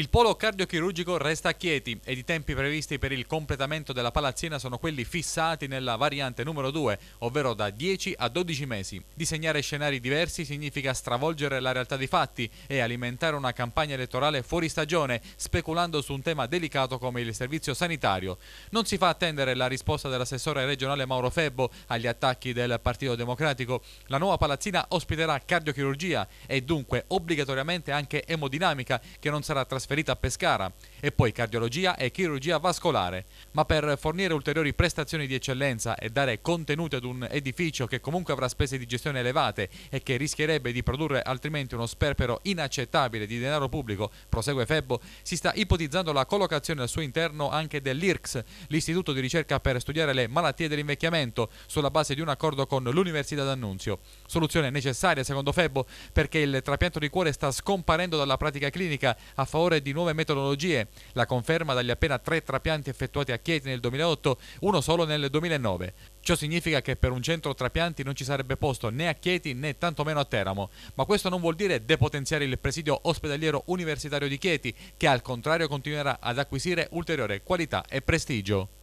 Il polo cardiochirurgico resta a Chieti ed i tempi previsti per il completamento della palazzina sono quelli fissati nella variante numero 2, ovvero da 10 a 12 mesi. Disegnare scenari diversi significa stravolgere la realtà dei fatti e alimentare una campagna elettorale fuori stagione, speculando su un tema delicato come il servizio sanitario. Non si fa attendere la risposta dell'assessore regionale Mauro Febbo agli attacchi del Partito Democratico. La nuova palazzina ospiterà cardiochirurgia e dunque obbligatoriamente anche emodinamica, che non sarà trasferita trasferita a Pescara e poi cardiologia e chirurgia vascolare, ma per fornire ulteriori prestazioni di eccellenza e dare contenuti ad un edificio che comunque avrà spese di gestione elevate e che rischierebbe di produrre altrimenti uno sperpero inaccettabile di denaro pubblico, prosegue Febbo, si sta ipotizzando la collocazione al suo interno anche dell'IRCS, l'istituto di ricerca per studiare le malattie dell'invecchiamento, sulla base di un accordo con l'Università d'Annunzio. Soluzione necessaria, secondo Febbo, perché il trapianto di cuore sta scomparendo dalla pratica clinica a favore valore di nuove metodologie, la conferma dagli appena tre trapianti effettuati a Chieti nel 2008, uno solo nel 2009. Ciò significa che per un centro trapianti non ci sarebbe posto né a Chieti né tantomeno a Teramo, ma questo non vuol dire depotenziare il presidio ospedaliero universitario di Chieti, che al contrario continuerà ad acquisire ulteriore qualità e prestigio.